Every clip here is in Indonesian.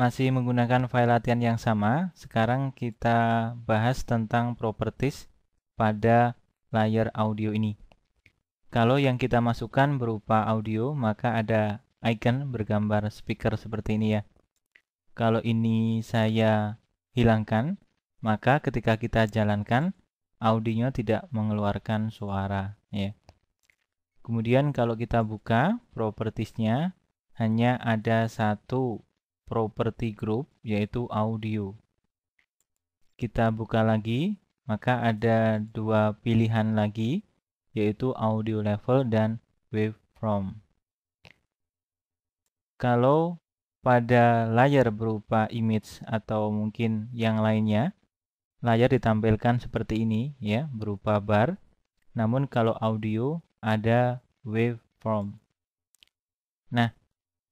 Masih menggunakan file latihan yang sama, sekarang kita bahas tentang properties pada layer audio ini. Kalau yang kita masukkan berupa audio, maka ada icon bergambar speaker seperti ini ya. Kalau ini saya hilangkan, maka ketika kita jalankan, audionya tidak mengeluarkan suara ya. Kemudian kalau kita buka propertiesnya, hanya ada satu property group yaitu audio. Kita buka lagi, maka ada dua pilihan lagi yaitu audio level dan waveform. Kalau pada layar berupa image atau mungkin yang lainnya, layar ditampilkan seperti ini ya, berupa bar. Namun kalau audio ada waveform. Nah,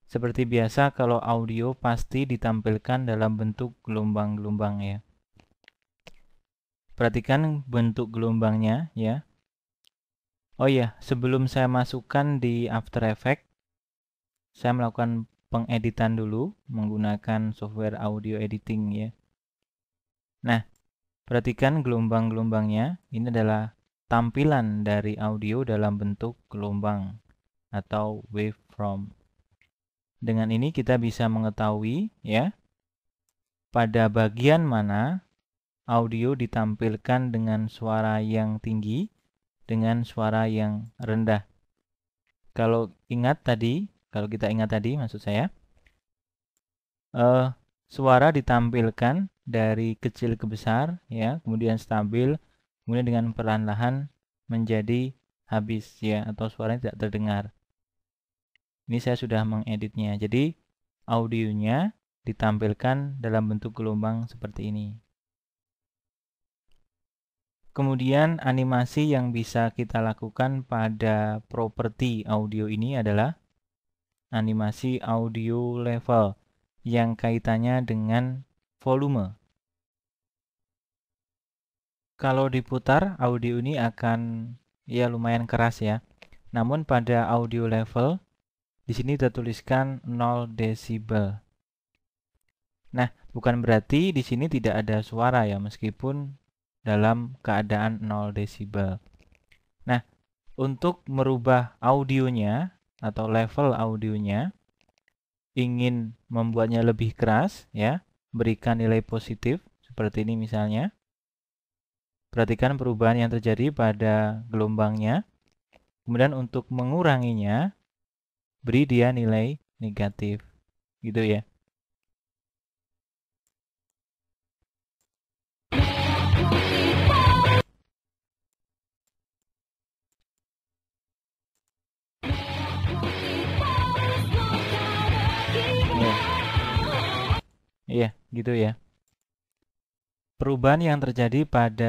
seperti biasa kalau audio pasti ditampilkan dalam bentuk gelombang-gelombang ya. Perhatikan bentuk gelombangnya ya. Oh iya, sebelum saya masukkan di After Effects, saya melakukan pengeditan dulu menggunakan software audio editing ya. Nah, perhatikan gelombang-gelombangnya. Ini adalah tampilan dari audio dalam bentuk gelombang atau waveform. Dengan ini kita bisa mengetahui ya pada bagian mana audio ditampilkan dengan suara yang tinggi dengan suara yang rendah. Kalau ingat tadi, kalau kita ingat tadi maksud saya eh suara ditampilkan dari kecil ke besar ya, kemudian stabil, kemudian dengan perlahan-lahan menjadi habis ya atau suaranya tidak terdengar. Ini saya sudah mengeditnya. Jadi audionya ditampilkan dalam bentuk gelombang seperti ini. Kemudian animasi yang bisa kita lakukan pada properti audio ini adalah animasi audio level yang kaitannya dengan volume. Kalau diputar, audio ini akan ya lumayan keras ya. Namun pada audio level, di sini kita tuliskan 0 desibel. Nah, bukan berarti di sini tidak ada suara ya, meskipun dalam keadaan 0 desibel. Nah, untuk merubah audionya atau level audionya, ingin membuatnya lebih keras ya, berikan nilai positif seperti ini misalnya. Perhatikan perubahan yang terjadi pada gelombangnya. Kemudian untuk menguranginya, beri dia nilai negatif gitu ya Iya, yeah, gitu ya. Perubahan yang terjadi pada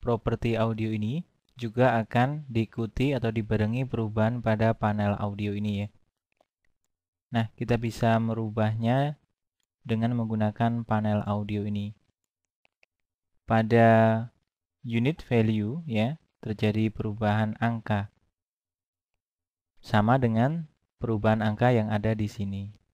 properti audio ini juga akan diikuti atau dibarengi perubahan pada panel audio ini ya. Nah, kita bisa merubahnya dengan menggunakan panel audio ini. Pada unit value ya, terjadi perubahan angka. Sama dengan perubahan angka yang ada di sini.